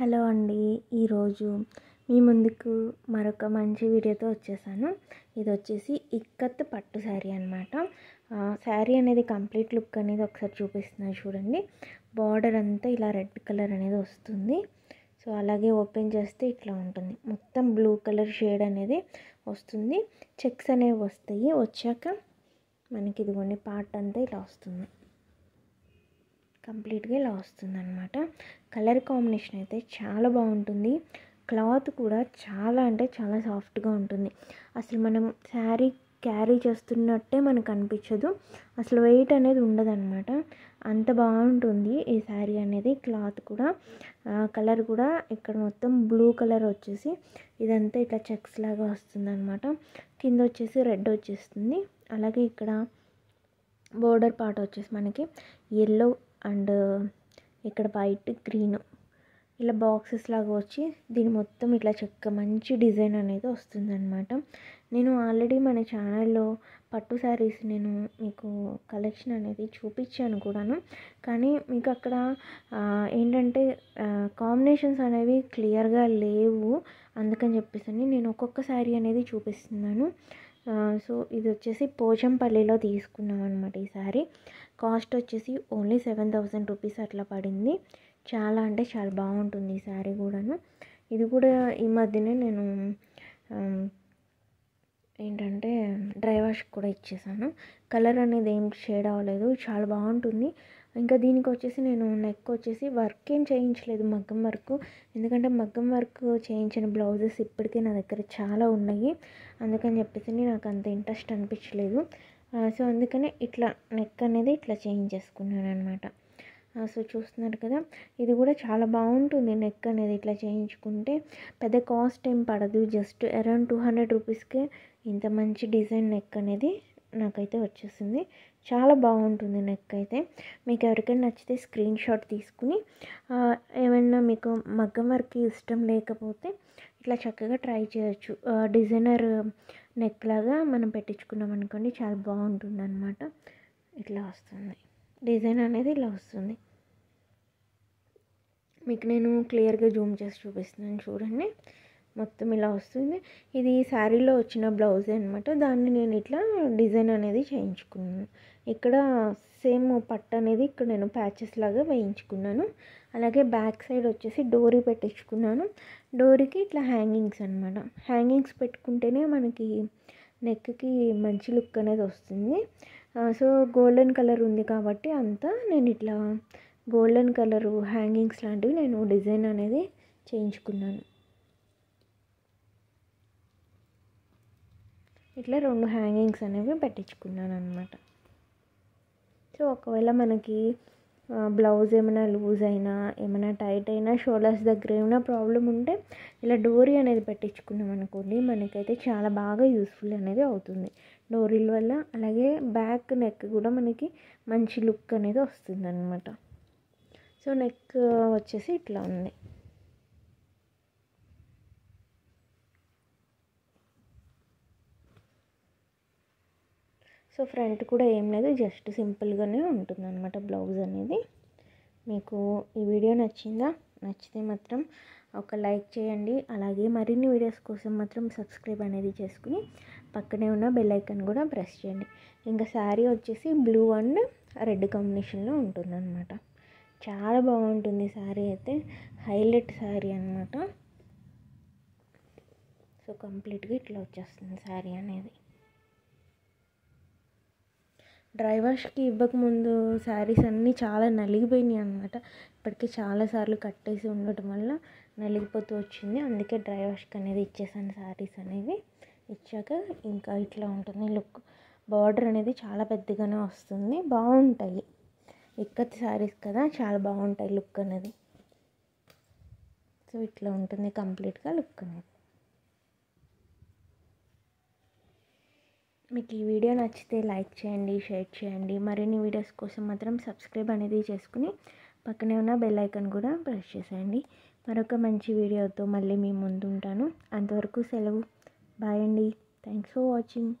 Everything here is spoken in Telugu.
హలో అండి ఈరోజు మీ ముందుకు మరొక మంచి వీడియోతో వచ్చేసాను ఇది వచ్చేసి ఇక్కత్ పట్టు శారీ అనమాట శారీ అనేది కంప్లీట్ లుక్ అనేది ఒకసారి చూపిస్తున్నాను చూడండి బార్డర్ అంతా ఇలా రెడ్ కలర్ అనేది వస్తుంది సో అలాగే ఓపెన్ చేస్తే ఇట్లా ఉంటుంది మొత్తం బ్లూ కలర్ షేడ్ అనేది వస్తుంది చెక్స్ అనేవి వస్తాయి వచ్చాక మనకి ఇదిగోండి పార్ట్ అంతా ఇలా వస్తుంది కంప్లీట్గా ఇలా వస్తుందన్నమాట కలర్ కాంబినేషన్ అయితే చాలా బాగుంటుంది క్లాత్ కూడా చాలా అంటే చాలా సాఫ్ట్గా ఉంటుంది అసలు మనం శారీ క్యారీ చేస్తున్నట్టే మనకు అనిపించదు అసలు వెయిట్ అనేది ఉండదన్నమాట అంత బాగుంటుంది ఈ శారీ అనేది క్లాత్ కూడా కలర్ కూడా ఇక్కడ మొత్తం బ్లూ కలర్ వచ్చేసి ఇదంతా ఇట్లా చెక్స్ లాగా వస్తుందన్నమాట కింద వచ్చేసి రెడ్ వచ్చేస్తుంది అలాగే ఇక్కడ బోర్డర్ పార్ట్ వచ్చేసి మనకి ఎల్లో అండ్ ఇక్కడ వైట్ గ్రీన్ ఇలా బాక్సెస్ లాగా వచ్చి దీని మొత్తం ఇట్లా చెక్క మంచి డిజైన్ అనేది వస్తుందన్నమాట నేను ఆల్రెడీ మన ఛానల్లో పట్టు శారీస్ నేను మీకు కలెక్షన్ అనేది చూపించాను కూడాను కానీ మీకు అక్కడ ఏంటంటే కాంబినేషన్స్ అనేవి క్లియర్గా లేవు అందుకని చెప్పేసి నేను ఒక్కొక్క శారీ అనేది చూపిస్తున్నాను సో ఇది వచ్చేసి పోచంపల్లిలో తీసుకున్నాం అనమాట ఈసారి కాస్ట్ వచ్చేసి ఓన్లీ సెవెన్ థౌజండ్ రూపీస్ అట్లా పడింది చాలా అంటే చాలా బాగుంటుంది ఈ శారీ కూడాను ఇది కూడా ఈ మధ్యనే నేను ఏంటంటే డ్రై వాష్ కూడా ఇచ్చేసాను కలర్ అనేది ఏం షేడ్ అవ్వలేదు చాలా బాగుంటుంది ఇంకా దీనికి వచ్చేసి నేను నెక్ వచ్చేసి వర్క్ ఏం చేయించలేదు మగ్గం వర్క్ ఎందుకంటే మగ్గం వర్క్ చేయించిన బ్లౌజెస్ ఇప్పటికే నా దగ్గర చాలా ఉన్నాయి అందుకని చెప్పేసి నాకు అంత ఇంట్రెస్ట్ అనిపించలేదు సో అందుకనే ఇట్లా నెక్ అనేది ఇట్లా చేయించేసుకున్నాను అనమాట సో చూస్తున్నారు కదా ఇది కూడా చాలా బాగుంటుంది నెక్ అనేది ఇట్లా చేయించుకుంటే పెద్ద కాస్ట్ ఏం పడదు జస్ట్ అరౌండ్ టూ హండ్రెడ్ రూపీస్కే ఇంత మంచి డిజైన్ నెక్ అనేది నాకైతే వచ్చేసింది చాలా బాగుంటుంది నెక్ అయితే మీకు ఎవరికైనా నచ్చితే స్క్రీన్ షాట్ తీసుకుని ఏమైనా మీకు మగ్గం వర్క్ ఇష్టం లేకపోతే ఇట్లా చక్కగా ట్రై చేయొచ్చు డిజైనర్ నెక్ లాగా మనం పెట్టించుకున్నాం అనుకోండి చాలా బాగుంటుంది అనమాట ఇట్లా వస్తుంది డిజైన్ అనేది ఇలా వస్తుంది మీకు నేను క్లియర్గా జూమ్ చేసి చూపిస్తున్నాను చూడండి మొత్తం ఇలా వస్తుంది ఇది శారీలో వచ్చిన బ్లౌజ్ అనమాట దాన్ని నేను ఇట్లా డిజైన్ అనేది చేయించుకున్నాను ఇక్కడ సేమ్ పట్టు అనేది ఇక్కడ నేను ప్యాచెస్ లాగా వేయించుకున్నాను అలాగే బ్యాక్ సైడ్ వచ్చేసి డోరీ పెట్టించుకున్నాను డోరీకి ఇట్లా హ్యాంగింగ్స్ అనమాట హ్యాంగింగ్స్ పెట్టుకుంటేనే మనకి నెక్కి మంచి లుక్ అనేది వస్తుంది సో గోల్డెన్ కలర్ ఉంది కాబట్టి అంతా నేను ఇట్లా గోల్డెన్ కలరు హ్యాంగింగ్స్ లాంటివి నేను డిజైన్ అనేది చేయించుకున్నాను ఇట్లా రెండు హ్యాంగింగ్స్ అనేవి పెట్టించుకున్నాను అనమాట సో ఒకవేళ మనకి బ్లౌజ్ ఏమైనా లూజ్ అయినా ఏమైనా టైట్ అయినా షోల్డర్స్ దగ్గర ఏమైనా ప్రాబ్లం ఉంటే ఇలా డోరీ అనేది పెట్టించుకున్నాం అనుకోండి మనకైతే చాలా బాగా యూస్ఫుల్ అనేది అవుతుంది డోరీల వల్ల అలాగే బ్యాక్ నెక్ కూడా మనకి మంచి లుక్ అనేది వస్తుంది అనమాట సో నెక్ వచ్చేసి ఇట్లా ఉంది సో ఫ్రంట్ కూడా ఏం లేదు జస్ట్ సింపుల్గానే ఉంటుంది అనమాట బ్లౌజ్ అనేది మీకు ఈ వీడియో నచ్చిందా నచ్చితే మాత్రం ఒక లైక్ చేయండి అలాగే మరిన్ని వీడియోస్ కోసం మాత్రం సబ్స్క్రైబ్ అనేది చేసుకుని పక్కనే ఉన్న బెల్లైకన్ కూడా ప్రెస్ చేయండి ఇంకా శారీ వచ్చేసి బ్లూ అండ్ రెడ్ కాంబినేషన్లో ఉంటుందన్నమాట చాలా బాగుంటుంది శారీ అయితే హైలైట్ శారీ అనమాట సో కంప్లీట్గా ఇట్లా వచ్చేస్తుంది శారీ అనేది డ్రై వాష్కి ఇవ్వకముందు శారీస్ అన్నీ చాలా నలిగిపోయినాయి అనమాట ఇప్పటికి చాలాసార్లు కట్టేసి ఉండటం వల్ల నలిగిపోతూ వచ్చింది అందుకే డ్రై అనేది ఇచ్చేసాను శారీస్ అనేవి ఇచ్చాక ఇంకా ఇట్లా ఉంటుంది లుక్ బార్డర్ అనేది చాలా పెద్దగానే వస్తుంది బాగుంటాయి ఇక్కత్ శారీస్ కదా చాలా బాగుంటాయి లుక్ అనేది సో ఇట్లా ఉంటుంది కంప్లీట్గా లుక్ అనేది మీకు ఈ వీడియో నచ్చితే లైక్ చేయండి షేర్ చేయండి మరిన్ని వీడియోస్ కోసం మాత్రం సబ్స్క్రైబ్ అనేది చేసుకుని పక్కనే ఉన్న బెల్లైకన్ కూడా ప్రెస్ చేసేయండి మరొక మంచి వీడియోతో మళ్ళీ మీ ముందు ఉంటాను అంతవరకు సెలవు బాయ్ అండి థ్యాంక్స్ ఫర్ వాచింగ్